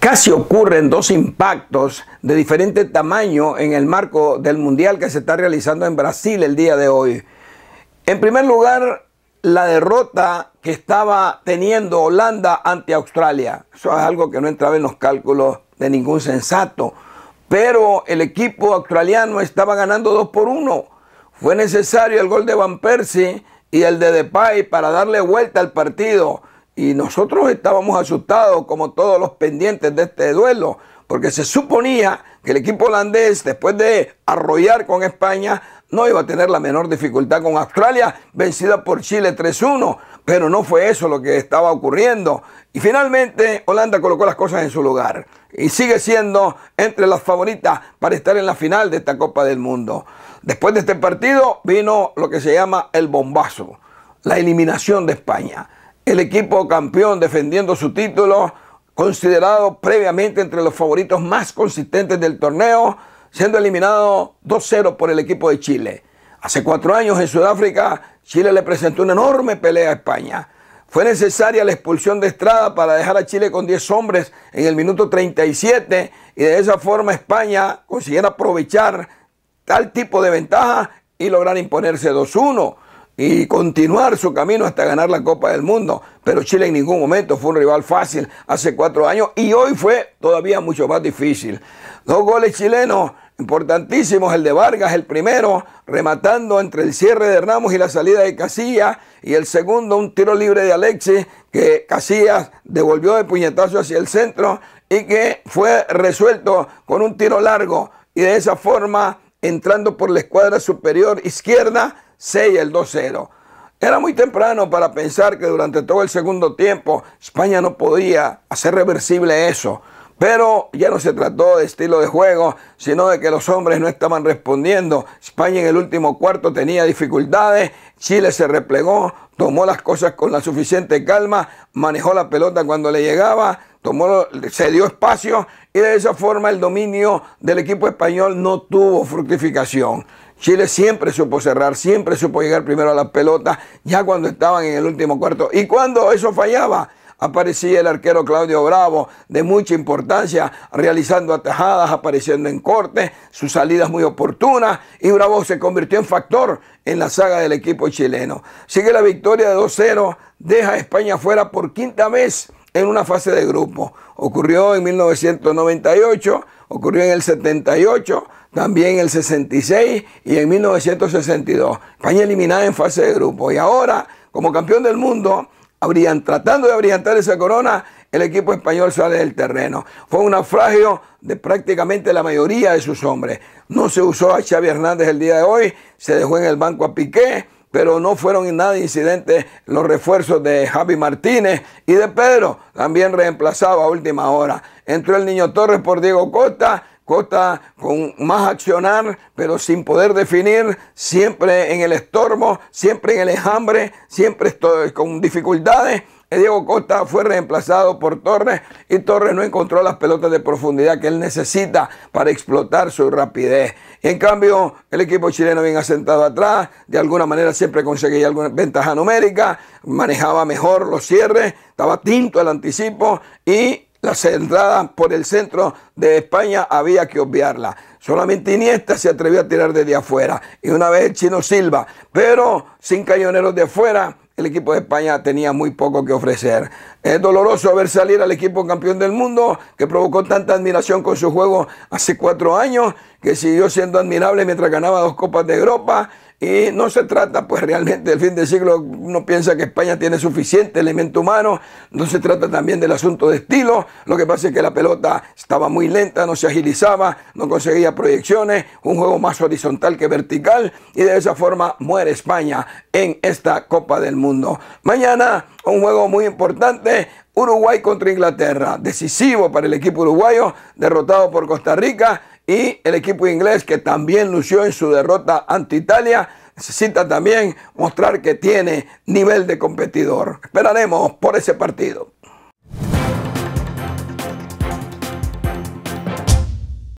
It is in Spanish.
Casi ocurren dos impactos de diferente tamaño en el marco del Mundial que se está realizando en Brasil el día de hoy. En primer lugar, la derrota que estaba teniendo Holanda ante Australia. Eso es algo que no entraba en los cálculos de ningún sensato. Pero el equipo australiano estaba ganando 2 por 1. Fue necesario el gol de Van Persie y el de Depay para darle vuelta al partido. Y nosotros estábamos asustados, como todos los pendientes de este duelo, porque se suponía que el equipo holandés, después de arrollar con España, no iba a tener la menor dificultad con Australia, vencida por Chile 3-1, pero no fue eso lo que estaba ocurriendo. Y finalmente Holanda colocó las cosas en su lugar y sigue siendo entre las favoritas para estar en la final de esta Copa del Mundo. Después de este partido vino lo que se llama el bombazo, la eliminación de España el equipo campeón defendiendo su título, considerado previamente entre los favoritos más consistentes del torneo, siendo eliminado 2-0 por el equipo de Chile. Hace cuatro años en Sudáfrica, Chile le presentó una enorme pelea a España. Fue necesaria la expulsión de Estrada para dejar a Chile con 10 hombres en el minuto 37 y de esa forma España consiguiera aprovechar tal tipo de ventaja y lograr imponerse 2-1 y continuar su camino hasta ganar la Copa del Mundo. Pero Chile en ningún momento fue un rival fácil hace cuatro años y hoy fue todavía mucho más difícil. Dos goles chilenos importantísimos, el de Vargas, el primero, rematando entre el cierre de Ramos y la salida de Casillas, y el segundo, un tiro libre de Alexis, que Casillas devolvió de puñetazo hacia el centro y que fue resuelto con un tiro largo, y de esa forma, entrando por la escuadra superior izquierda, 6 el 2-0. Era muy temprano para pensar que durante todo el segundo tiempo España no podía hacer reversible eso. Pero ya no se trató de estilo de juego, sino de que los hombres no estaban respondiendo. España en el último cuarto tenía dificultades, Chile se replegó, tomó las cosas con la suficiente calma, manejó la pelota cuando le llegaba, tomó, se dio espacio y de esa forma el dominio del equipo español no tuvo fructificación. Chile siempre supo cerrar, siempre supo llegar primero a la pelota, ya cuando estaban en el último cuarto. Y cuando eso fallaba, aparecía el arquero Claudio Bravo, de mucha importancia, realizando atajadas, apareciendo en corte, sus salidas muy oportunas, y Bravo se convirtió en factor en la saga del equipo chileno. Sigue la victoria de 2-0, deja a España fuera por quinta vez en una fase de grupo. Ocurrió en 1998, ocurrió en el 78, también en el 66 y en 1962. España eliminada en fase de grupo. Y ahora, como campeón del mundo, habrían, tratando de abrillantar esa corona, el equipo español sale del terreno. Fue un naufragio de prácticamente la mayoría de sus hombres. No se usó a Xavi Hernández el día de hoy, se dejó en el banco a Piqué, pero no fueron en nada incidentes los refuerzos de Javi Martínez y de Pedro, también reemplazado a última hora. Entró el Niño Torres por Diego Costa, Costa con más accionar, pero sin poder definir, siempre en el estormo, siempre en el enjambre, siempre con dificultades. Diego Costa fue reemplazado por Torres y Torres no encontró las pelotas de profundidad que él necesita para explotar su rapidez. En cambio, el equipo chileno bien asentado atrás, de alguna manera siempre conseguía alguna ventaja numérica, manejaba mejor los cierres, estaba tinto el anticipo y las entradas por el centro de España había que obviarla. Solamente Iniesta se atrevió a tirar desde afuera. Y una vez el chino Silva. Pero sin cañoneros de afuera el equipo de España tenía muy poco que ofrecer. Es doloroso ver salir al equipo campeón del mundo que provocó tanta admiración con su juego hace cuatro años, que siguió siendo admirable mientras ganaba dos Copas de Europa y no se trata, pues realmente del fin del siglo, uno piensa que España tiene suficiente elemento humano, no se trata también del asunto de estilo, lo que pasa es que la pelota estaba muy lenta, no se agilizaba, no conseguía proyecciones, un juego más horizontal que vertical, y de esa forma muere España en esta Copa del Mundo. Mañana un juego muy importante, Uruguay contra Inglaterra, decisivo para el equipo uruguayo, derrotado por Costa Rica y el equipo inglés, que también lució en su derrota ante Italia, necesita también mostrar que tiene nivel de competidor. Esperaremos por ese partido.